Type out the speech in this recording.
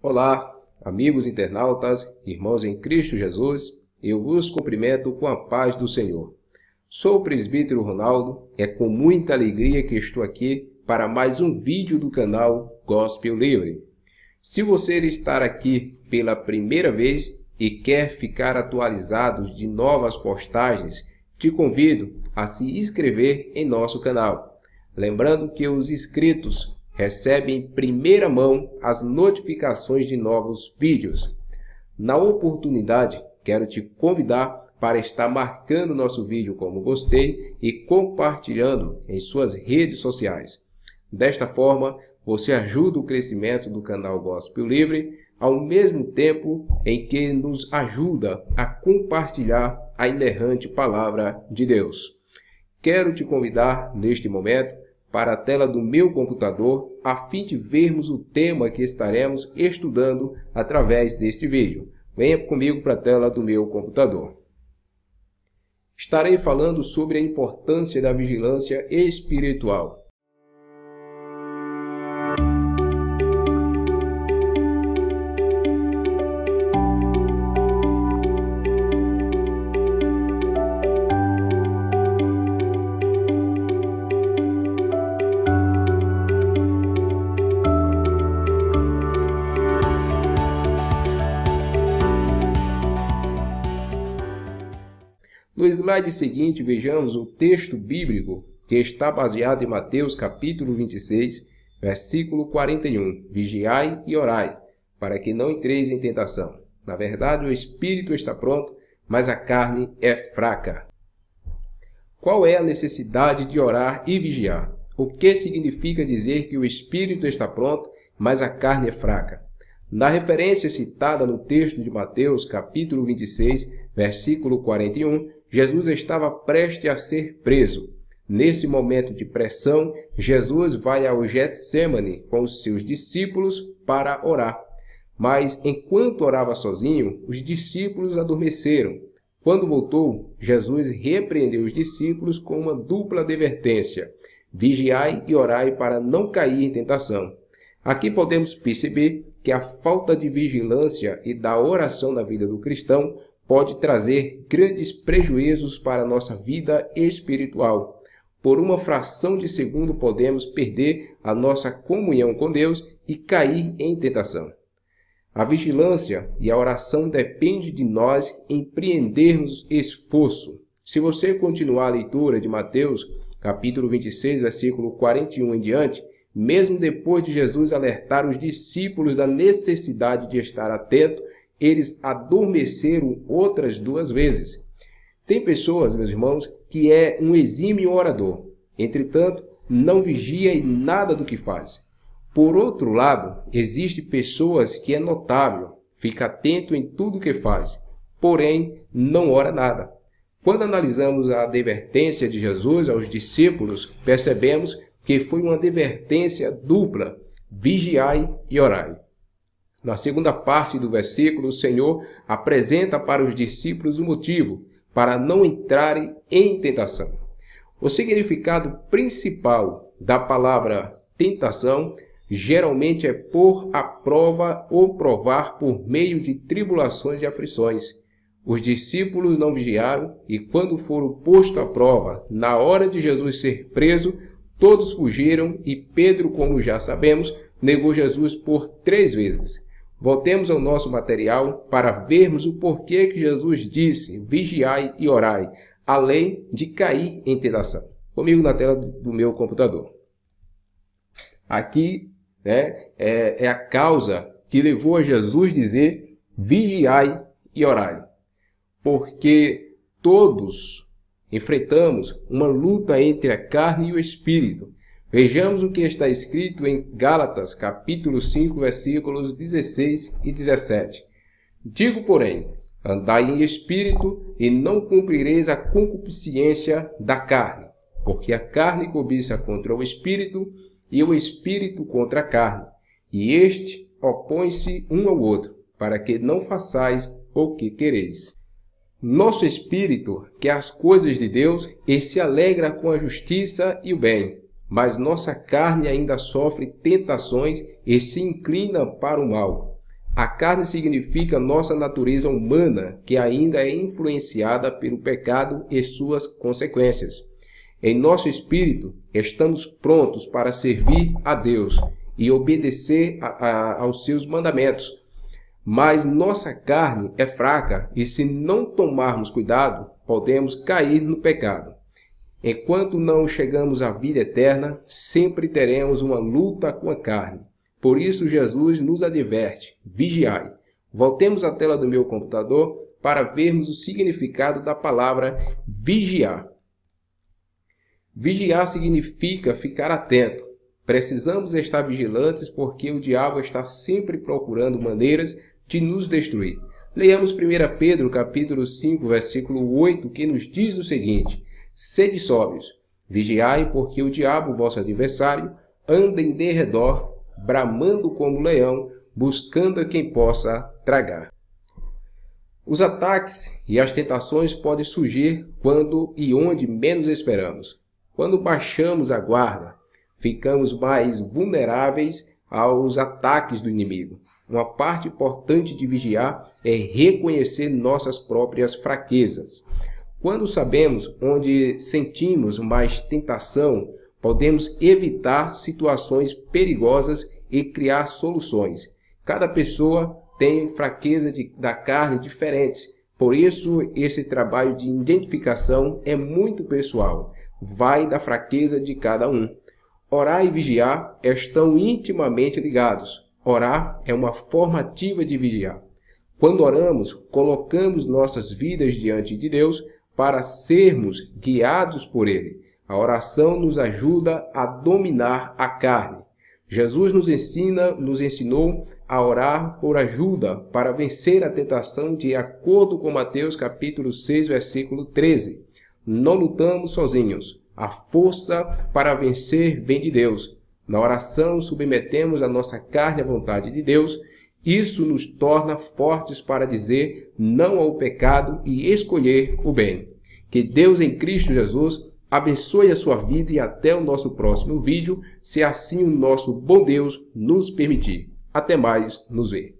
Olá, amigos internautas, irmãos em Cristo Jesus, eu vos cumprimento com a paz do Senhor. Sou o presbítero Ronaldo, é com muita alegria que estou aqui para mais um vídeo do canal Gospel Livre. Se você está aqui pela primeira vez e quer ficar atualizado de novas postagens, te convido a se inscrever em nosso canal. Lembrando que os inscritos recebe em primeira mão as notificações de novos vídeos. Na oportunidade, quero te convidar para estar marcando nosso vídeo como gostei e compartilhando em suas redes sociais. Desta forma, você ajuda o crescimento do canal Gospel Livre, ao mesmo tempo em que nos ajuda a compartilhar a inerrante palavra de Deus. Quero te convidar neste momento para a tela do meu computador a fim de vermos o tema que estaremos estudando através deste vídeo. Venha comigo para a tela do meu computador. Estarei falando sobre a importância da vigilância espiritual. slide seguinte, vejamos o texto bíblico que está baseado em Mateus capítulo 26, versículo 41. Vigiai e orai, para que não entreis em tentação. Na verdade, o espírito está pronto, mas a carne é fraca. Qual é a necessidade de orar e vigiar? O que significa dizer que o espírito está pronto, mas a carne é fraca? Na referência citada no texto de Mateus, capítulo 26, versículo 41, Jesus estava prestes a ser preso. Nesse momento de pressão, Jesus vai ao Getsemane com os seus discípulos para orar. Mas enquanto orava sozinho, os discípulos adormeceram. Quando voltou, Jesus repreendeu os discípulos com uma dupla advertência: vigiai e orai para não cair em tentação. Aqui podemos perceber que a falta de vigilância e da oração na vida do cristão pode trazer grandes prejuízos para a nossa vida espiritual. Por uma fração de segundo podemos perder a nossa comunhão com Deus e cair em tentação. A vigilância e a oração depende de nós empreendermos esforço. Se você continuar a leitura de Mateus, capítulo 26, versículo 41 em diante, mesmo depois de Jesus alertar os discípulos da necessidade de estar atento eles adormeceram outras duas vezes. Tem pessoas, meus irmãos, que é um exímio orador, entretanto, não vigia em nada do que faz. Por outro lado, existe pessoas que é notável, fica atento em tudo que faz, porém não ora nada. Quando analisamos a advertência de Jesus aos discípulos, percebemos que foi uma advertência dupla: vigiai e orai. Na segunda parte do versículo, o Senhor apresenta para os discípulos o motivo para não entrarem em tentação. O significado principal da palavra tentação geralmente é pôr à prova ou provar por meio de tribulações e aflições. Os discípulos não vigiaram e, quando foram posto à prova, na hora de Jesus ser preso, todos fugiram e Pedro, como já sabemos, negou Jesus por três vezes. Voltemos ao nosso material para vermos o porquê que Jesus disse: vigiai e orai, além de cair em tentação. Comigo na tela do meu computador. Aqui né, é, é a causa que levou a Jesus dizer: vigiai e orai, porque todos enfrentamos uma luta entre a carne e o espírito. Vejamos o que está escrito em Gálatas, capítulo 5, versículos 16 e 17. Digo, porém, andai em espírito e não cumprireis a concupiscência da carne, porque a carne cobiça contra o espírito e o espírito contra a carne, e este opõe-se um ao outro, para que não façais o que quereis. Nosso espírito quer é as coisas de Deus e se alegra com a justiça e o bem mas nossa carne ainda sofre tentações e se inclina para o mal. A carne significa nossa natureza humana, que ainda é influenciada pelo pecado e suas consequências. Em nosso espírito, estamos prontos para servir a Deus e obedecer a, a, aos seus mandamentos. Mas nossa carne é fraca e, se não tomarmos cuidado, podemos cair no pecado. Enquanto não chegamos à vida eterna, sempre teremos uma luta com a carne. Por isso, Jesus nos adverte: vigiai. Voltemos à tela do meu computador para vermos o significado da palavra vigiar. Vigiar significa ficar atento. Precisamos estar vigilantes porque o diabo está sempre procurando maneiras de nos destruir. Leiamos 1 Pedro capítulo 5, versículo 8, que nos diz o seguinte: Sede sóbrios, vigiai, porque o diabo, vosso adversário, anda em derredor, bramando como leão, buscando a quem possa tragar. Os ataques e as tentações podem surgir quando e onde menos esperamos. Quando baixamos a guarda, ficamos mais vulneráveis aos ataques do inimigo. Uma parte importante de vigiar é reconhecer nossas próprias fraquezas. Quando sabemos onde sentimos mais tentação, podemos evitar situações perigosas e criar soluções. Cada pessoa tem fraqueza de, da carne diferentes, por isso esse trabalho de identificação é muito pessoal, vai da fraqueza de cada um. Orar e vigiar estão intimamente ligados. Orar é uma formativa de vigiar. Quando oramos, colocamos nossas vidas diante de Deus para sermos guiados por ele. A oração nos ajuda a dominar a carne. Jesus nos ensina, nos ensinou a orar por ajuda para vencer a tentação de acordo com Mateus capítulo 6, versículo 13. Não lutamos sozinhos. A força para vencer vem de Deus. Na oração submetemos a nossa carne à vontade de Deus isso nos torna fortes para dizer não ao pecado e escolher o bem. Que Deus em Cristo Jesus abençoe a sua vida e até o nosso próximo vídeo, se assim o nosso bom Deus nos permitir. Até mais, nos ver.